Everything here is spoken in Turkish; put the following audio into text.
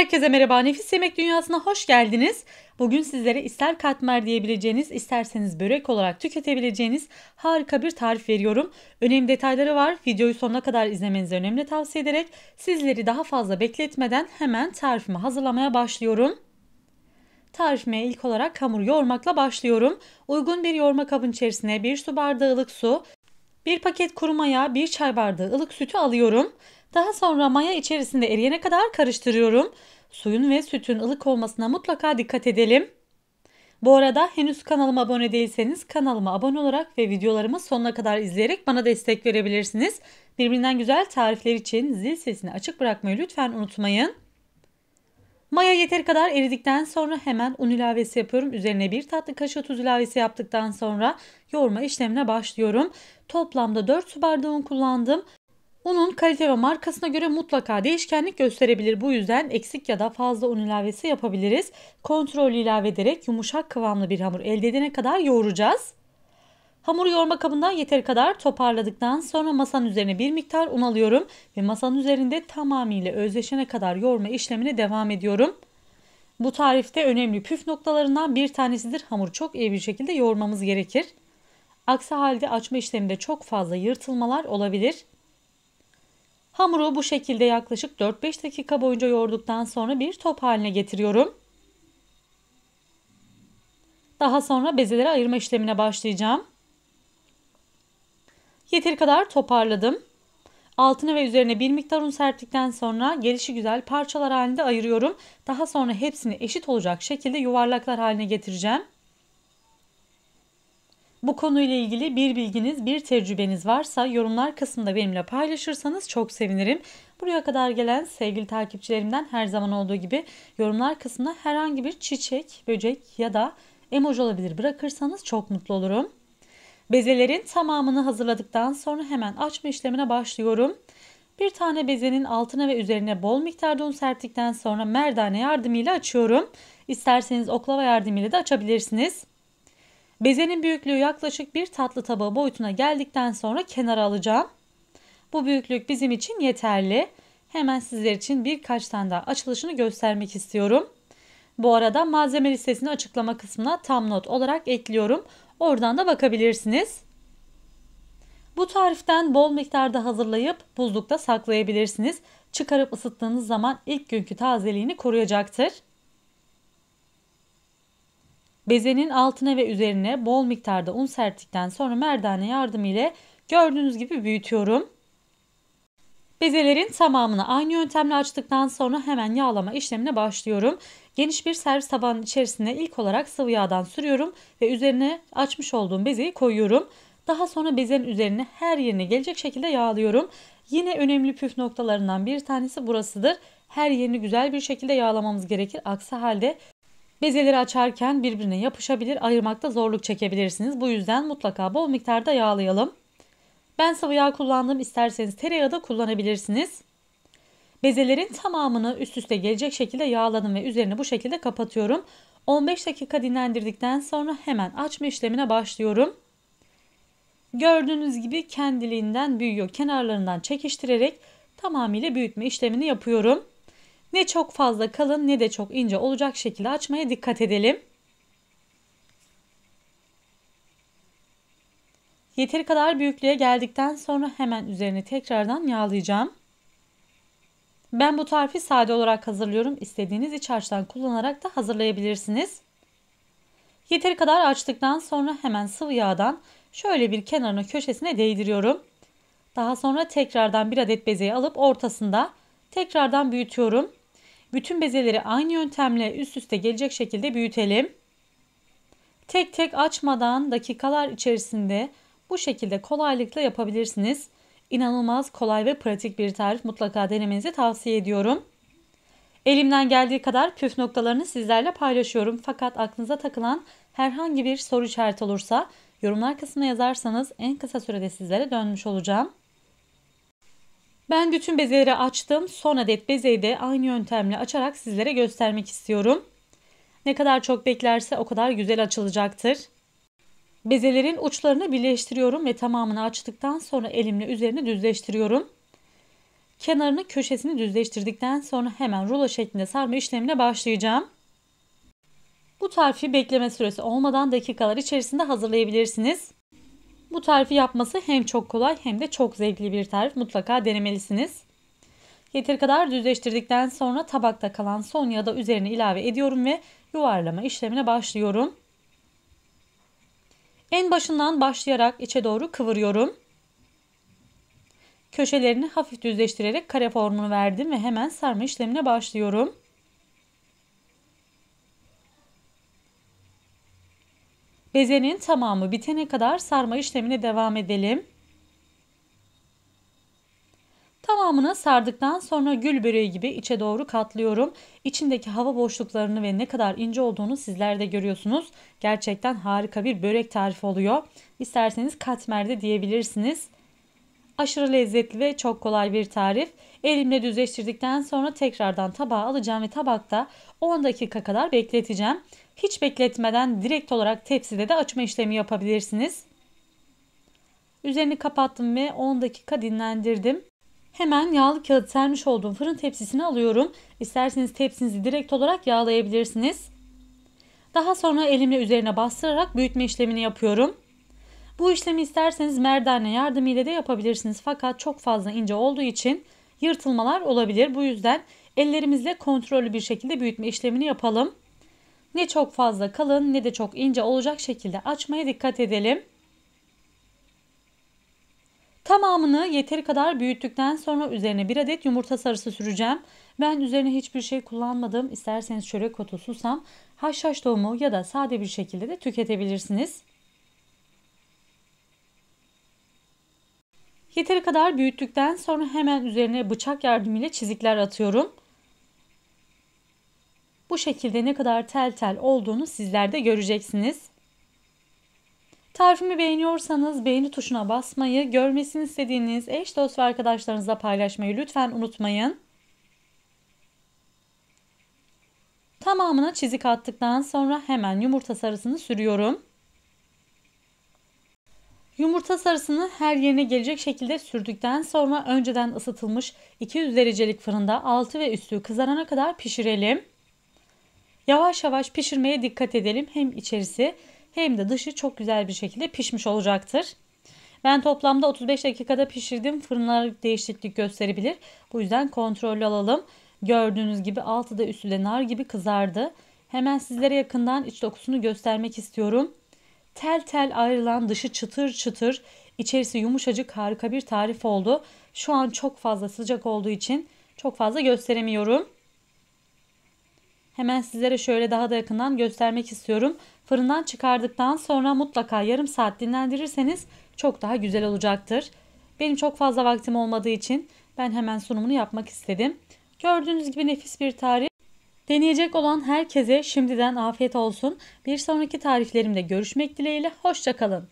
Herkese merhaba. Nefis Yemek Dünyası'na hoş geldiniz. Bugün sizlere ister katmer diyebileceğiniz, isterseniz börek olarak tüketebileceğiniz harika bir tarif veriyorum. Önemli detayları var. Videoyu sonuna kadar izlemenizi önemli tavsiye ederek sizleri daha fazla bekletmeden hemen tarifimi hazırlamaya başlıyorum. Tarifime ilk olarak hamur yoğurmakla başlıyorum. Uygun bir yoğurma kabın içerisine 1 su bardağı ılık su, 1 paket kuru maya, 1 çay bardağı ılık sütü alıyorum. Daha sonra maya içerisinde eriyene kadar karıştırıyorum. Suyun ve sütün ılık olmasına mutlaka dikkat edelim. Bu arada henüz kanalıma abone değilseniz kanalıma abone olarak ve videolarımı sonuna kadar izleyerek bana destek verebilirsiniz. Birbirinden güzel tarifler için zil sesini açık bırakmayı lütfen unutmayın. Maya yeteri kadar eridikten sonra hemen un ilavesi yapıyorum. Üzerine bir tatlı kaşığı tuz ilavesi yaptıktan sonra yoğurma işlemine başlıyorum. Toplamda 4 su bardağı un kullandım. Unun kalite ve markasına göre mutlaka değişkenlik gösterebilir. Bu yüzden eksik ya da fazla un ilavesi yapabiliriz. Kontrollü ilave ederek yumuşak kıvamlı bir hamur elde edene kadar yoğuracağız. Hamuru yoğurma kabından yeteri kadar toparladıktan sonra masanın üzerine bir miktar un alıyorum ve masanın üzerinde tamamıyla özleşene kadar yoğurma işlemine devam ediyorum. Bu tarifte önemli püf noktalarından bir tanesidir. Hamuru çok iyi bir şekilde yoğurmamız gerekir. Aksi halde açma işleminde çok fazla yırtılmalar olabilir. Hamuru bu şekilde yaklaşık 4-5 dakika boyunca yoğurduktan sonra bir top haline getiriyorum. Daha sonra bezelere ayırma işlemine başlayacağım. Yeteri kadar toparladım. Altını ve üzerine bir miktar un serptikten sonra gelişi güzel parçalar halinde ayırıyorum. Daha sonra hepsini eşit olacak şekilde yuvarlaklar haline getireceğim. Bu konuyla ilgili bir bilginiz, bir tecrübeniz varsa yorumlar kısmında benimle paylaşırsanız çok sevinirim. Buraya kadar gelen sevgili takipçilerimden her zaman olduğu gibi yorumlar kısmına herhangi bir çiçek, böcek ya da emoji olabilir bırakırsanız çok mutlu olurum. Bezelerin tamamını hazırladıktan sonra hemen açma işlemine başlıyorum. Bir tane bezenin altına ve üzerine bol miktarda un serptikten sonra merdane yardımıyla açıyorum. İsterseniz oklava yardımıyla da açabilirsiniz. Bezenin büyüklüğü yaklaşık bir tatlı tabağı boyutuna geldikten sonra kenara alacağım. Bu büyüklük bizim için yeterli. Hemen sizler için birkaç tane daha açılışını göstermek istiyorum. Bu arada malzeme listesini açıklama kısmına tam not olarak ekliyorum. Oradan da bakabilirsiniz. Bu tariften bol miktarda hazırlayıp buzlukta saklayabilirsiniz. Çıkarıp ısıttığınız zaman ilk günkü tazeliğini koruyacaktır. Bezenin altına ve üzerine bol miktarda un serptikten sonra merdane yardımı ile gördüğünüz gibi büyütüyorum. Bezelerin tamamını aynı yöntemle açtıktan sonra hemen yağlama işlemine başlıyorum. Geniş bir servis tabağının içerisine ilk olarak sıvı yağdan sürüyorum ve üzerine açmış olduğum bezeyi koyuyorum. Daha sonra bezenin üzerine her yerine gelecek şekilde yağlıyorum. Yine önemli püf noktalarından bir tanesi burasıdır. Her yerini güzel bir şekilde yağlamamız gerekir. Aksi halde Bezeleri açarken birbirine yapışabilir, ayırmakta zorluk çekebilirsiniz. Bu yüzden mutlaka bol miktarda yağlayalım. Ben sıvı yağ kullandım. İsterseniz tereyağı da kullanabilirsiniz. Bezelerin tamamını üst üste gelecek şekilde yağladım ve üzerini bu şekilde kapatıyorum. 15 dakika dinlendirdikten sonra hemen açma işlemine başlıyorum. Gördüğünüz gibi kendiliğinden büyüyor. Kenarlarından çekiştirerek tamamıyla büyütme işlemini yapıyorum. Ne çok fazla kalın ne de çok ince olacak şekilde açmaya dikkat edelim. Yeteri kadar büyüklüğe geldikten sonra hemen üzerine tekrardan yağlayacağım. Ben bu tarifi sade olarak hazırlıyorum. İstediğiniz iç harçtan kullanarak da hazırlayabilirsiniz. Yeteri kadar açtıktan sonra hemen sıvı yağdan şöyle bir kenarına köşesine değdiriyorum. Daha sonra tekrardan bir adet bezeyi alıp ortasında tekrardan büyütüyorum. Bütün bezeleri aynı yöntemle üst üste gelecek şekilde büyütelim. Tek tek açmadan dakikalar içerisinde bu şekilde kolaylıkla yapabilirsiniz. İnanılmaz kolay ve pratik bir tarif mutlaka denemenizi tavsiye ediyorum. Elimden geldiği kadar püf noktalarını sizlerle paylaşıyorum. Fakat aklınıza takılan herhangi bir soru işareti olursa yorumlar kısmına yazarsanız en kısa sürede sizlere dönmüş olacağım. Ben bütün bezeleri açtım. Son adet bezeyi de aynı yöntemle açarak sizlere göstermek istiyorum. Ne kadar çok beklerse o kadar güzel açılacaktır. Bezelerin uçlarını birleştiriyorum ve tamamını açtıktan sonra elimle üzerini düzleştiriyorum. Kenarını köşesini düzleştirdikten sonra hemen rulo şeklinde sarma işlemine başlayacağım. Bu tarifi bekleme süresi olmadan dakikalar içerisinde hazırlayabilirsiniz. Bu tarifi yapması hem çok kolay hem de çok zevkli bir tarif. Mutlaka denemelisiniz. Yeter kadar düzleştirdikten sonra tabakta kalan son ya da üzerine ilave ediyorum ve yuvarlama işlemine başlıyorum. En başından başlayarak içe doğru kıvırıyorum. Köşelerini hafif düzleştirerek kare formunu verdim ve hemen sarma işlemine başlıyorum. Bezenin tamamı bitene kadar sarma işlemine devam edelim. Tamamını sardıktan sonra gül böreği gibi içe doğru katlıyorum. İçindeki hava boşluklarını ve ne kadar ince olduğunu sizler de görüyorsunuz. Gerçekten harika bir börek tarifi oluyor. İsterseniz katmer de diyebilirsiniz. Aşırı lezzetli ve çok kolay bir tarif. Elimle düzleştirdikten sonra tekrardan tabağa alacağım ve tabakta 10 dakika kadar bekleteceğim. Hiç bekletmeden direkt olarak tepside de açma işlemi yapabilirsiniz. Üzerini kapattım ve 10 dakika dinlendirdim. Hemen yağlı kağıt sermiş olduğum fırın tepsisini alıyorum. İsterseniz tepsinizi direkt olarak yağlayabilirsiniz. Daha sonra elimle üzerine bastırarak büyütme işlemini yapıyorum. Bu işlemi isterseniz merdane yardımıyla de yapabilirsiniz. Fakat çok fazla ince olduğu için yırtılmalar olabilir. Bu yüzden ellerimizle kontrollü bir şekilde büyütme işlemini yapalım. Ne çok fazla kalın ne de çok ince olacak şekilde açmaya dikkat edelim. Tamamını yeteri kadar büyüttükten sonra üzerine bir adet yumurta sarısı süreceğim. Ben üzerine hiçbir şey kullanmadım. İsterseniz çörek otu, susam, haşhaş tohumu ya da sade bir şekilde de tüketebilirsiniz. Yeteri kadar büyüttükten sonra hemen üzerine bıçak yardımıyla çizikler atıyorum. Bu şekilde ne kadar tel tel olduğunu sizler de göreceksiniz. Tarifimi beğeniyorsanız beğeni tuşuna basmayı, görmesini istediğiniz eş dost ve arkadaşlarınızla paylaşmayı lütfen unutmayın. Tamamına çizik attıktan sonra hemen yumurta sarısını sürüyorum. Yumurta sarısını her yerine gelecek şekilde sürdükten sonra önceden ısıtılmış 200 derecelik fırında altı ve üstü kızarana kadar pişirelim. Yavaş yavaş pişirmeye dikkat edelim. Hem içerisi hem de dışı çok güzel bir şekilde pişmiş olacaktır. Ben toplamda 35 dakikada pişirdim. Fırınlar değişiklik gösterebilir. Bu yüzden kontrollü alalım. Gördüğünüz gibi altı da üstü de nar gibi kızardı. Hemen sizlere yakından iç dokusunu göstermek istiyorum. Tel tel ayrılan dışı çıtır çıtır, içerisi yumuşacık harika bir tarif oldu. Şu an çok fazla sıcak olduğu için çok fazla gösteremiyorum. Hemen sizlere şöyle daha da yakından göstermek istiyorum. Fırından çıkardıktan sonra mutlaka yarım saat dinlendirirseniz çok daha güzel olacaktır. Benim çok fazla vaktim olmadığı için ben hemen sunumunu yapmak istedim. Gördüğünüz gibi nefis bir tarif. Deneyecek olan herkese şimdiden afiyet olsun. Bir sonraki tariflerimde görüşmek dileğiyle. Hoşçakalın.